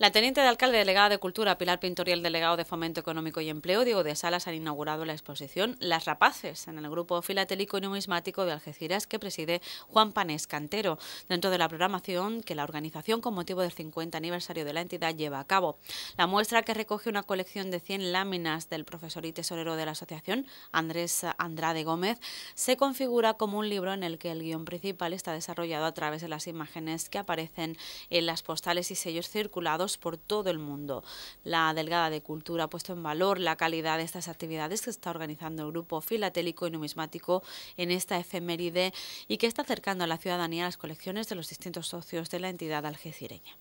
La teniente de alcalde delegada de Cultura, Pilar Pintor y el delegado de Fomento Económico y Empleo, Diego de Salas, han inaugurado la exposición Las Rapaces en el grupo filatélico y numismático de Algeciras que preside Juan Panes Cantero, dentro de la programación que la organización con motivo del 50 aniversario de la entidad lleva a cabo. La muestra que recoge una colección de 100 láminas del profesor y tesorero de la asociación, Andrés Andrade Gómez, se configura como un libro en el que el guión principal está desarrollado a través de las imágenes que aparecen en las postales y sellos circulados por todo el mundo. La Delgada de Cultura ha puesto en valor la calidad de estas actividades que está organizando el grupo filatélico y numismático en esta efeméride y que está acercando a la ciudadanía las colecciones de los distintos socios de la entidad algecireña.